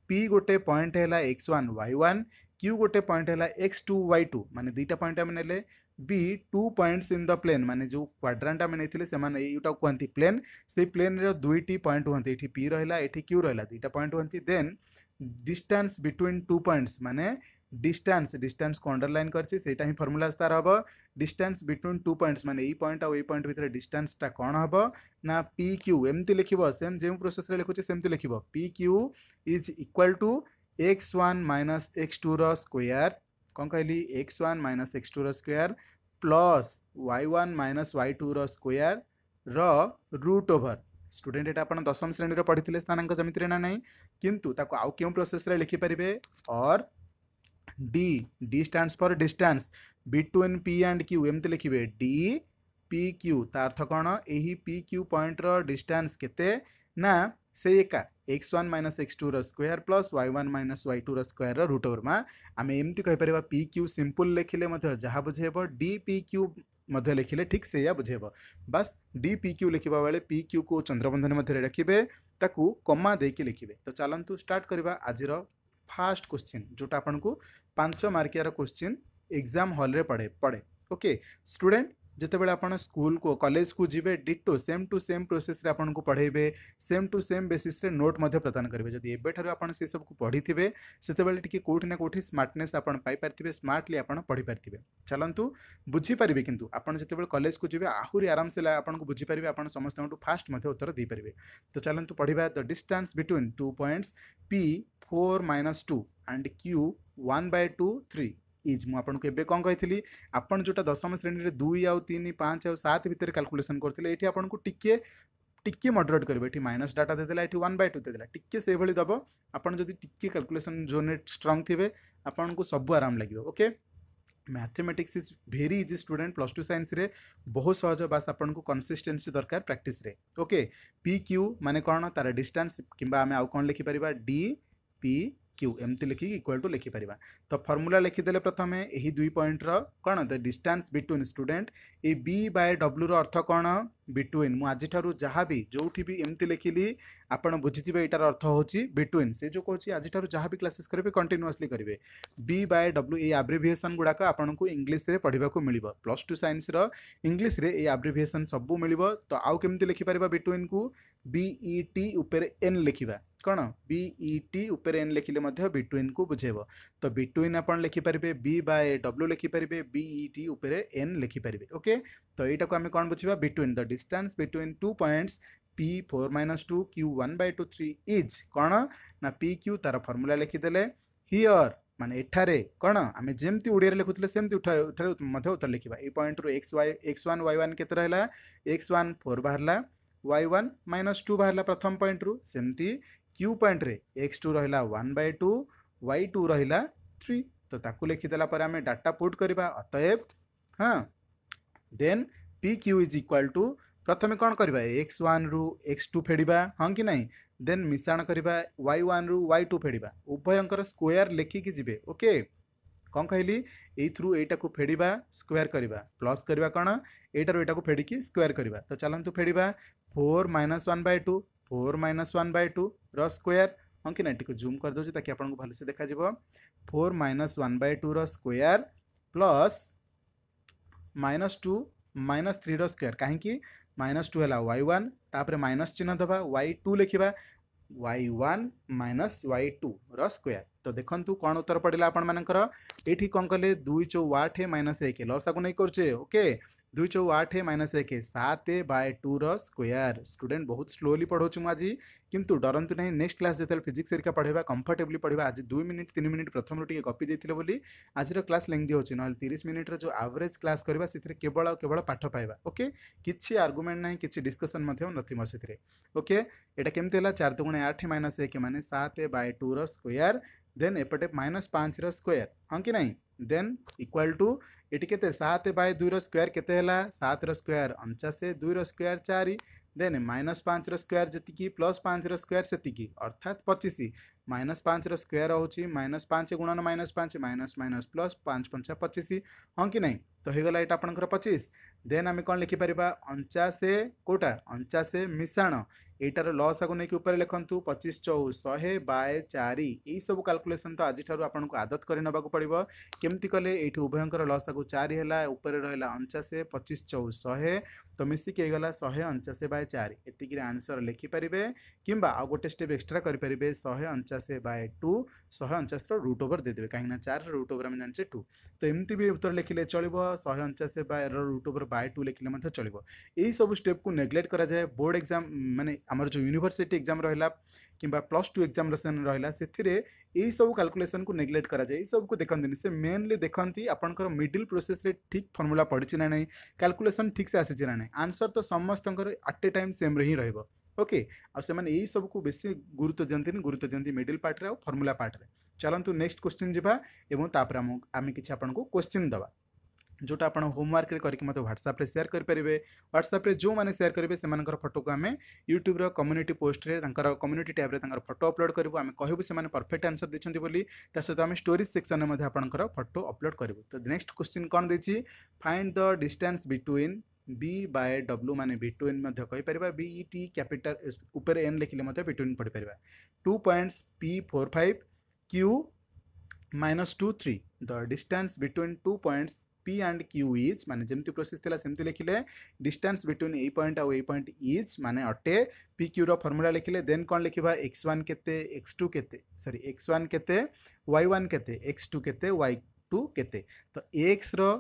ପି ଗୋଟେ ପଏଣ୍ଟ ହେଲା x one y one Q ଗୋଟେ ପଏଣ୍ଟ ହେଲା ଏକ୍ସ ଟୁ ୱାଇ ଟୁ ମାନେ ଦୁଇଟା ପଏଣ୍ଟ ଆମେ ନେଲେ be two points in the plane माने जो क्वाड्रांट आम नहीं कहते प्लेन से प्लेन रुईट पॉइंट हमें ये पी रहा ये क्यू रहा दुईटा पॉइंट हमें then distance between two points माने डिस्टेंस डिस्टेंस को अंडरलाइन करा ही फर्मुलाज तार हम डिस्टेंस बिटवीन टू पॉइंट्स माने ये पॉइंट आई पॉइंट भितर डिस्टेंसटा कौन हम ना पी क्यू एमती लिख सेम जो प्रोसेस लिखुचे सेमती लिख P Q is equal to x वाइनस एक्स टूर स्क्वयर कौन कहली x one minus x two square plus y one minus y टूर स्क्वयर रुट ओवर स्टूडेंट ये आज दशम श्रेणी में पढ़ी स्थानांक जमीन ना ना कि आउ क्यों प्रोसेस लिखिपारे और D D stand for distance between P and Q एमती लिखे डी पिक्यू क्यू तार्थ कौन यही पिक्यू पॉइंट पॉइंटर के ना से एका x1 - x2² + y1 - y2² ৰ ৰুটৰমা আমি এমতি কহি পৰিবা pq সিম্পল লিখিলে মই যহা বুজেবা dpq মই লিখিলে ঠিক সেইয়া বুজেবা বাস dpq লিখিবাবেলে pq কো চন্দ্ৰবন্ধনে মধ্যে ৰাখিবে তাকু কমা দেইকে লিখিবে তো চলন্তু ষ্টার্ট কৰিবা আজিৰ ফাস্ট কোয়েশ্চেন যোটা আপোনক 5 മാർকৰ কোয়েশ্চেন এক্সাম হলৰে পঢ়ে পঢ়ে ওকে ষ্টুডেন্ট जिते बड़े स्कूल को कलेज को जी ditto same to same process रे आपन को पढ़े सेम टू सेम बेसिस रे नोट प्रदान करेंगे जदि एवं से सब कुछ पढ़ी थे से कौटि ना कौटी स्मार्टने पारे स्मार्टली आप पढ़ी पारे चलत बुझीपारे कि आपड़ कलेज को जीवे आहरी आराम से आपको बुझीपारे आप समस्त फास्ट उत्तर दे देपारे तो चलत पढ़ा the distance between two points P four minus two and Q one by two three is मुझे कौन कही आप जो दशम श्रेणी में दुई आउ तीन पाँच आउ सात भितर काल्कुलेसन करते ये आपको टीके टिके मडरेट करेंगे ये माइनस डाटा देते ये वन बै टू देता टी से दब आपड़ी टी काल्कुलेसन जोन स्ट्रंग थे आपन सब आराम लगे okay mathematics is very easy student plus two science बहुत सहज बास आपको कनसीस्टेन्सी दरकार प्राक्टिस ओके पी क्यू मैंने कौन तार डिस्टास् कि आम आउ कौन लिखिपर डी पी क्यू एमती लिखिक इक्वाल टू लिखिपर तो फर्मूला लिखिदे प्रथम यही दुई पॉइंटर कौन the distance between student a B by डब्ल्यूर अर्थ कौन बिटवीन मुझे जहाँ भी जो भी एमती लिखिली आपड़ बुझीजे यार अर्थ हूँ बिटवीन से जो कहे आज जहाँ भी क्लासेस करेंगे कंटिन्यूसली करेंगे बी बाय डब्ल्यू ये आब्रिभिएसन गुड़ाक आपंक को इंग्लीश पढ़ा मिल प्लस टू सैंस इंग्लीश ये आब्रिभिएसन सब मिल तो आउ के लिखिपर बिटवीन को बीई टी उपर एन लिखा कौन बीईटी उपरेन लिखिले बिटवीन को बुझे तो बिटवीन आप लिखिपर बी बाय डब्ल्यू लिखिपर बीईटी उपरे एन लिखिपर ओके तो यहीटा आम कौन बुझा between the distance between two points P four minus two Q one by two three is कौन ना पी क्यू तार फर्मूला लिखिदे हिअर मान ये कौन आम जमी ओडिया लिखुते उत्तर लिखा ये पॉइंट रू x y x one y one केक्स वन फोर बाहर वाई वन माइनस टू बाहर प्रथम पॉइंट रूमती क्यू पॉइंट्रे एक्स टू रहा one by two y two रहा थ्री तो ताकू लिखिदेला आम डाटा पुट करवा अतएव हाँ then P Q is equal to प्रथम कौन करवा एक्स वन रु एक्स टू फेड़ हाँ कि ना देन मिशाण करवा वाई वन रु वाई टू फेड़ उभयर स्क्वयर लेखिक जी ओके कौन कहली यू यटा को फेड़ा स्क्वयर करवा प्लस करवा कौन यटार यटा को फेड़ी स्क्वयर करवा तो चलतु फेड़ four minus one by two four minus one by two square हाँ कि ना टी जूम करदे ताकि आपको भलसे देखा फोर माइनस वन बै र square plus minus two minus three square कहीं माइनस टू है वाई वन तापर माइनस चिन्ह दवा वाई टू लिखा y one minus y two square तो देखो कौन उत्तर पड़ा आपण मानक ये कौन कले दुई चौ चौवाठ माइनस एक लस आगे नहीं करके okay? दुई चौ आठ माइनस एक सात बाय टूर स्क्वयर स्टूडेंट बहुत स्लोली पढ़ाऊँ मुझे कितु डरतु ना नेक्स्ट क्लास जो फिजिक्स एरिका पढ़ा कंफर्टेबली पढ़ा आज दुई मिनिट तीन मिनिट प्रथम टे गपी बोली आज क्लास लेंदी हो ना तीस मिनिट्र जो आवरेज क्लास करवा केवल केवल पाठ पाया ओके किसी आर्गुमेंट ना कि डिस्कसन नो से ओके यहाँ केमती है चार दुगुण आठ माइनस एक मैंने सात बाय टूर स्क्वयर देन एपटे माइनस पाँच स्क्वयर हाँ कि ना देन इक्वाल टू ये सात बै दुईर स्क्वयर के सात स्क्वयर अंचाशे दुईर स्क्वयर चार देन माइनस पाँच रक्यर जी प्लस पाँच रक्यर से अर्थात पचिश माइनस पाँच रक्यर हो माइनस पाँच गुणन माइनस पाँच माइनस माइनस प्लस पाँच पंचा पचिश हाँ कि नहीं तो होगा यहाँ आपंकर पचिश देन आम कौन लिखिपर अंचाशे कौटा अंचाशे मिशाण यार लस आगे नहीं कि उपाय लिखु पचिश चौ शहे बाय चार यही सब काल्कुलेसन तो आज आपको आदत कर पड़ो कमी कले उभयर लस आगे चार है उपरे रहा अंचाशे पचिश चौ शहे तो मिसिकी ହେଇଗଲା ଶହେ ଅଣଚାଶ ବାଏ ଚାରି ଏତିକିରେ ଆନ୍ସର୍ ଲେଖିପାରିବେ କିମ୍ବା ଆଉ ଗୋଟେ ଷ୍ଟେପ୍ ଏକ୍ସଟ୍ରା କରିପାରିବେ ଶହେ ଅଣଚାଶ ବାଏ ଟୁ ଶହେ ଅଣଚାଶର ରୁଟ୍ ଓଭର୍ ଦେଇଦେବେ କାହିଁକିନା ଚାରିର ରୁଟ୍ ଓଭର୍ ଆମେ ଜାଣିଛେ ଟୁ ତ ଏମିତି ବି ଉତ୍ତର ଲେଖିଲେ ଚଳିବ ଶହେ ଅଣଚାଶ ବାଏର ରୁଟ୍ ଓଭର୍ ବାଏ ଟୁ ଲେଖିଲେ ମଧ୍ୟ ଚଳିବ ଏହିସବୁ ଷ୍ଟେପ୍କୁ ନେଗ୍ଲେକ୍ଟ କରାଯାଏ ବୋର୍ଡ଼ ଏକ୍ଜାମ୍ ମାନେ ଆମର ଯେଉଁ ୟୁନିଭର୍ସିଟି ଏକ୍ଜାମ୍ ରହିଲା कि प्लस टू एक्जाम रहा है सब काल्कुलेसन को नेग्लेक्ट कर देखते से मेनली देखती आप मिडिल प्रोसेस ठीक फर्मुला पड़ी ना नहीं काल्कुलेसन ठीक से आसी ना नहीं आंसर तो समस्त आट ए टाइम सेम्रे हिं रोक ओके यही सब कुछ बेस गुरुत्व दिखती गुरुत्व दिखती मिडिल पार्ट्रे फर्मूला पार्ट्रे चलो नेक्स्ट क्वेश्चन जावा आम कि आपको क्वेश्चन दवा जोटा आप होमवर्क करके ह्वाट्सअप सेयार करेंगे ह्वाट्सअप जो मैंने सेयार करेंगे से फटो को आम यूट्यूब्र कम्युनिटी पोस्ट कम्युनिटी टैब्रे फटो अपलोड करूँ आम कहूँ से परफेक्ट आंसर देखते बोली सहित आम स्टोरी सेक्शन में फटो अपलोड करूँ तो नेक्स्ट क्वेश्चन कौन देती find the distance between B by W मैंने बिटवीन कहीपर टी कैपिटाल उपर एन लिखिले बिटवीन पढ़ीपर two points P four five Q minus two three the distance between two points P and Q is माने जमती प्रोसेस थिला सेमती लिखले डिस्टेंस बिटवीन ए पॉइंट आउ ए पॉइंट इज मान अटे पी क्यू रो फॉर्मूला लिखिले देन कोन लिखिबा x1 केते x2 केते सॉरी x1 केते केक्स टू के केते y2 केते तो x रो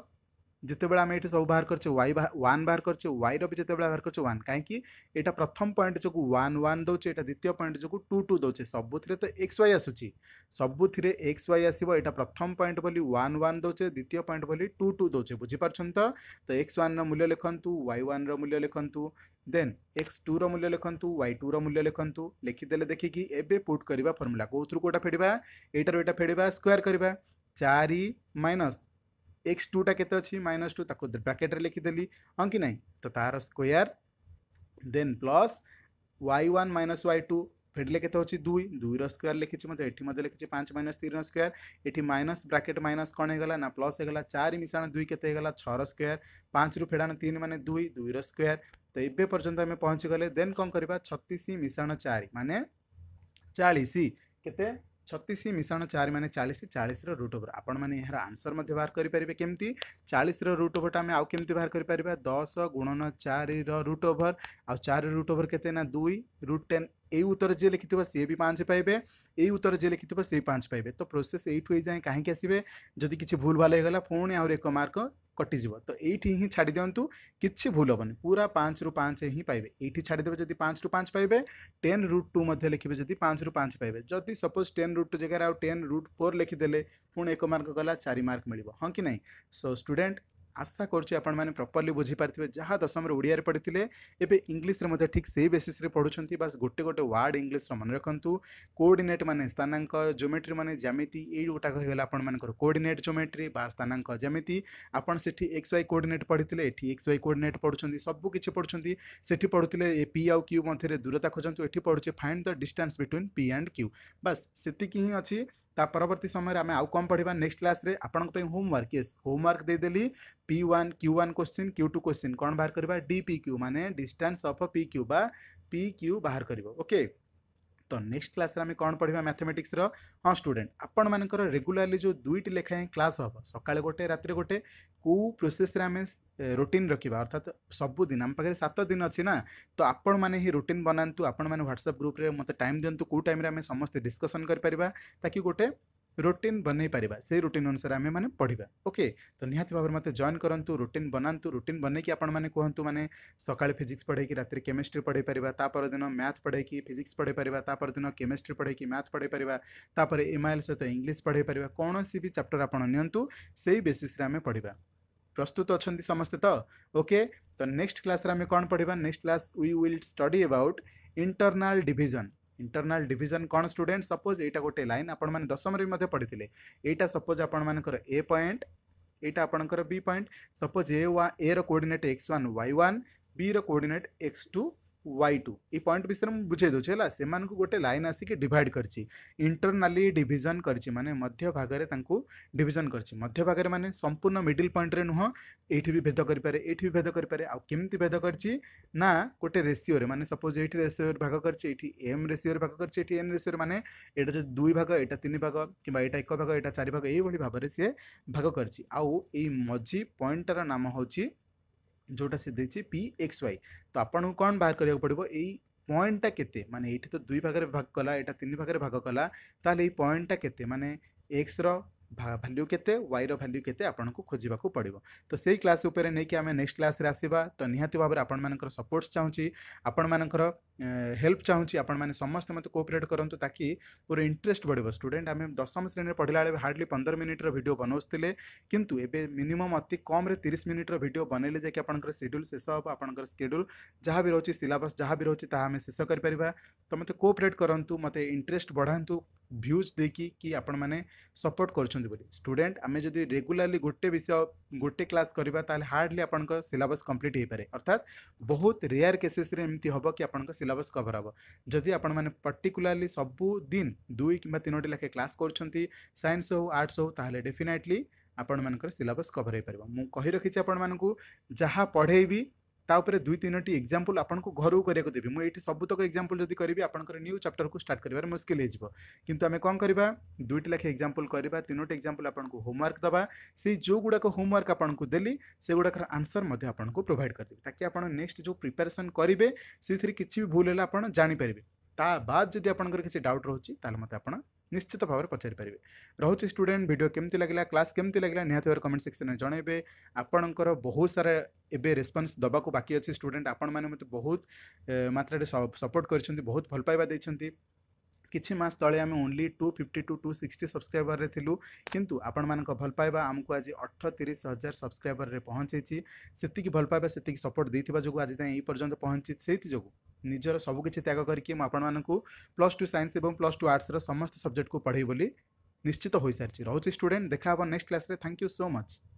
जिते बड़े ये सब बाहर करे वाई वन बाहर करे वाई रही जिते बड़े बाहर करे वन कहीं प्रथम पॉइंट जो वन वन दौचे यहाँ द्वितीय पॉइंट जो टू टू दौचे सबुति तो एक्स वाई आसू सबुति एक्स वाई आसो ये प्रथम पॉइंट बोली वन वन दौचे द्वितीय पॉइंट बोली टू टू दौचे बुझिपार तो एक्स वन रूल्य लिखु वाई वन मूल्य लिखतु देन एक्स टूर मूल्य लिखु वाई टूर मूल्य लिखु लिखिदे देखिक एवं पुट करवा फर्मूला कौन कौटा फेड़ा यार यहाँ स्क्वयर करवा चारि माइनस एक्स टूटा के माइनस टू ताक ब्राकेट लिखिदेली हाँ कि ना तो तार square then plus y one minus y two फेटिले के दुई दुईर स्क्यर लिखी मतलब ये लिखी पाँच माइनस तीन स्क्यर ये माइनस ब्राकेट माइनस कौन हो गला ना प्लस होगा चार मिशाण दुई के छर स्क्यर पाँच रू फेड़ तीन मानने दुई दुईर स्क्यर तो ये पर्यटन आम पहुँची गले देन कौन करवा छतीश मिशाण चार मान चालीस के ছতিশ মিশ্রণ চারি মানে চাশ চাশর রুট ওভর আপনার মানে এর আনসর মধ্যে বাহার করে পারে কমিটি চাশর রুট ওভরটা আমি আউ কমিটি বাহার করে পারা দশ গুণন চারির রুট ওভর আউ চারি রুট ওভর কেতে না দুই রুট টেন এই উত্তর যে লিখি সি বি পাঁচ পাইবে এই উত্তর যে লিখি সি পাঁচ পাইবে তো প্রোসেস এইটু এই যায় কী আসবে যদি কিছু ভুল ভাল হয়ে গলা পুঁ আহ এক মার্ক କଟିଯିବ ତ ଏଇଠି ହିଁ ଛାଡ଼ି ଦିଅନ୍ତୁ କିଛି ଭୁଲ ହେବନି ପୁରା ପାଞ୍ଚରୁ ପାଞ୍ଚ ହିଁ ପାଇବେ ଏଇଠି ଛାଡ଼ିଦେବେ ଯଦି ପାଞ୍ଚରୁ ପାଞ୍ଚ ପାଇବେ ଟେନ୍ ରୁଟ୍ ଟୁ ମଧ୍ୟ ଲେଖିବେ ଯଦି ପାଞ୍ଚରୁ ପାଞ୍ଚ ପାଇବେ ଯଦି ସପୋଜ୍ ଟେନ୍ ରୁଟ୍ ଟୁ ଜାଗାରେ ଆଉ ଟେନ୍ ରୁଟ୍ ଫୋର୍ ଲେଖିଦେଲେ ପୁଣି ଏକ ମାର୍କ ଗଲା ଚାରି ମାର୍କ ମିଳିବ ହଁ କି ନାହିଁ ସୋ ଷ୍ଟୁଡେଣ୍ଟ আশা করছি আপনার প্রপরলি বুঝিপারে যা দশমের ওড়িয়ার পড়ে এবে ইংলিশে মধ্যে ঠিক সেই বেসিসে পড়ুচ্ছেন বাস গোটে গোটে ওয়ার্ড ইংলিশর মনে রাখতু কোঅর্ডিনেট মানে স্থানাঙ্ক জোমেট্রি মানে জ্যামিতি এই গোটাক হয়ে আপনার কোঅর্ডিনেট জোমেট্রি বা স্থানাঙ্ক জ্যামিতি আপনার সেটি এক্স ওয়াই কোঅর্ডিনেট পড়ে এটি এক্স ওয়াই কোঅর্ডিনেট পড়ুচ্ছেন সবু কিছু পড়ুচ্ছেন সেটি পড়ুলে এ পি আউ কিউ মধ্যে দূরতা খোঁজু এটি পড়ুছে find the distance between P and Q বাস সেতিকি হি অছি ता परवर्त समय आम आउ कम पढ़ा नेक्स्ट क्लास में आपंप होमवर्क ये होमवर्क देदेली P one Q one question Q two question कौन बाहर करवा डी पी क्यू मानने डिस्टान्स अफ पी क्यू बा पी क्यू बाहर करके ତ ନେକ୍ସଟ କ୍ଲାସ୍ରେ ଆମେ କ'ଣ ପଢ଼ିବା ମ୍ୟାଥମେଟିକ୍ସର ହଁ ଷ୍ଟୁଡେଣ୍ଟ ଆପଣମାନଙ୍କର ରେଗୁଲାରଲି ଯେଉଁ ଦୁଇଟି ଲେଖାଏଁ କ୍ଲାସ୍ ହେବ ସକାଳେ ଗୋଟେ ରାତିରେ ଗୋଟେ କେଉଁ ପ୍ରୋସେସ୍ରେ ଆମେ ରୁଟିନ୍ ରଖିବା ଅର୍ଥାତ୍ ସବୁଦିନ ଆମ ପାଖରେ ସାତ ଦିନ ଅଛି ନା ତ ଆପଣମାନେ ହିଁ ରୁଟିନ୍ ବନାନ୍ତୁ ଆପଣମାନେ ହ୍ୱାଟ୍ସଆପ୍ ଗ୍ରୁପ୍ରେ ମୋତେ ଟାଇମ୍ ଦିଅନ୍ତୁ କେଉଁ ଟାଇମ୍ରେ ଆମେ ସମସ୍ତେ ଡିସ୍କସନ୍ କରିପାରିବା ତାକି ଗୋଟେ রুটিন বনাই পারিবা সেই রুটিন অনুসারে আমি মানে পড়িবা ওকে তো নিহতি ভাবে মতো জয়েন করতু রুটিন বনাতু রুটিন বনাইকি আপন মানে কুহতু মানে সকালে ফিজিক্স পড়াইকি রাতে কেমিস্ট্রি পড়াই পারিবা তাপর দিন ম্যাথ পড়াইকি ফিজিক্স পড়াই পারিবা তাপর দিন কেমিস্ট্রি পড়াইকি ম্যাথ পড়াই পারিবা তাপরে এমআইএল সহিত ইংলিশ পড়াই পারিবা কোণী বি চ্যাপ্টর আপন নিয়ন্তু সেই বেসিসরে আমি পড়িবা প্রস্তুত অনেক সমস্তে তো ওকে তো নেক্সট ক্লাসে আমি কোণ পড়া next class we will study about internal division internal division কোণ স্টুডেন্ট সপোজ এইটা গোটে লাইন আপনার দশমরে মধ্যে পড়িলে এইটা সপোজ আপনার এ পয়েন্ট এইটা আপনার বি পয়েন্ট সপোজ এ ওয়া এর coordinate x one y one বির coordinate x two y two ये पॉइंट विषय मुझे बुझे दूसरी है गोटे लाइन आसिक डिवाइड कर इंटरनाली डिजन कर मध्य कर मैंने संपूर्ण मिडिल पॉइंट नुह ये भी भेद करे ये भी भेद करे आमती भेद करा गोटे रेसीओ मैंने सपोज ये रेसीओ भाग कर एम रेसीओ भाग कर एन रेसीओ मैंने ये जो दुई भाग यहाँ तीन भाग कि एक भाग यहाँ चार भाग ये भाव से भाग कर मझी पॉइंटार नाम हूँ ଯେଉଁଟା ସେ ଦେଇଛି ପି ଏକ୍ସ ୱାଇ ତ ଆପଣଙ୍କୁ କ'ଣ ବାହାର କରିବାକୁ ପଡ଼ିବ ଏଇ ପଏଣ୍ଟଟା କେତେ ମାନେ ଏଇଠି ତ ଦୁଇ ଭାଗରେ ଭାଗ କଲା ଏଇଟା ତିନି ଭାଗରେ ଭାଗ କଲା ତାହେଲେ ଏଇ ପଏଣ୍ଟଟା କେତେ ମାନେ ଏକ୍ସର भैल्यू के वाईर भैल्यू के आपको खोजा पड़ो तो से क्लास उपर नहीं आम नेक्स्ट क्लास आसवा तो निहाती भाव में आपर सपोर्ट्स चाहिए आपण मानकर हेल्प चाहिए आपण समस्त मत कोअपरेट करूँ इंटरेस्ट बढ़ स्टूडेंट आम दशम श्रेणी में पढ़ला बेले हार्डली पंद्रह मिनिट्र भिड बनाऊे कि मिनिमम अति कम्रे तीस मिनिट्र भिड बनैले जैसे सेड्यूल शेष हे आपंकर स्केड्यूल जहाँ भी रोचे सिलबस जहाँ भी रोचे तामें शेष कर तो मत कोअपरेट करूँ मत इंटरेस्ट बढ़ात भ्यूज देखिए कि आपण मैंने सपोर्ट कर अच्छे स्टूडेंट आम जब रेगुलाली गोटे विषय गोटे क्लास करवा हार्डली आप सिलस कम्प्लीट हो पाए अर्थात बहुत रेयर केसेस एमती हम कि आपलस कभर हम जदि आपने पर्टिकुलाली सबुदिन दुई कि तीनो लाखे क्लास कर सैंस हो आर्ट्स हो डेफिनेटली आपण मिलस कभर हो पार मुझे रखी आपण मूँ जहाँ पढ़े भी तापर दुई तीनो एक्जामपल आपको घर को देवी मुझे सबुतक एक्जामपल जब करी आपर न्यू चैप्टर को स्टार्ट कर मुस्किल होती आम कौन करवा दुईट लाख एक्जामपल करवा तीनोट एक्जामपल आपको होमवर्क दवा से जो गुड़ाक होमवर्क आपको देली से गुड़ाक आंसर आपको प्रोभाइड करदे ताकि आप नेक्स्ट जो प्रिपेरेसन करेंगे से किसी भी भूल है आप जापरेंगे ताद जब आप डाउट रोचे मत आप निश्चित भाव में पचारिपारे रोचे स्टूडेंट भिडियो केमती लगे क्लास केमती लगेगा निहत कमेंट सेक्शन में जनइबे आपणकर बहुत सारा एवं रेस्पन्स दबा बाकी अच्छे स्टूडेंट आपत बहुत मात्रा सपोर्ट कर बहुत भलपाइवा କିଛି ମାସ ତଳେ ଆମେ only two fifty two two sixty ସବସ୍କ୍ରାଇବରରେ ଥିଲୁ କିନ୍ତୁ ଆପଣମାନଙ୍କ ଭଲ ପାଇବା ଆମକୁ ଆଜି ଅଠତିରିଶ ହଜାର ସବସ୍କ୍ରାଇବରରେ ପହଞ୍ଚେଇଛି ସେତିକି ଭଲ ପାଇବା ସେତିକି ସପୋର୍ଟ ଦେଇଥିବା ଯୋଗୁଁ ଆଜି ଯାଏଁ ଏହି ପର୍ଯ୍ୟନ୍ତ ପହଞ୍ଚିଛି ସେଇଥି ଯୋଗୁଁ ନିଜର ସବୁକିଛି ତ୍ୟାଗ କରିକି ମୁଁ ଆପଣମାନଙ୍କୁ ପ୍ଲସ୍ ଟୁ ସାଇନ୍ସ ଏବଂ ପ୍ଲସ୍ ଟୁ ଆର୍ଟ୍ସର ସମସ୍ତ ସବଜେକ୍ଟକୁ ପଢ଼େଇ ବୋଲି ନିଶ୍ଚିତ ହୋଇସାରିଛି ରହୁଛି ଷ୍ଟୁଡେଣ୍ଟ ଦେଖା ହେବ ନେକ୍ସଟ କ୍ଲାସ୍ରେ ଥ୍ୟାଙ୍କ ୟୁ ସୋ ମଚ୍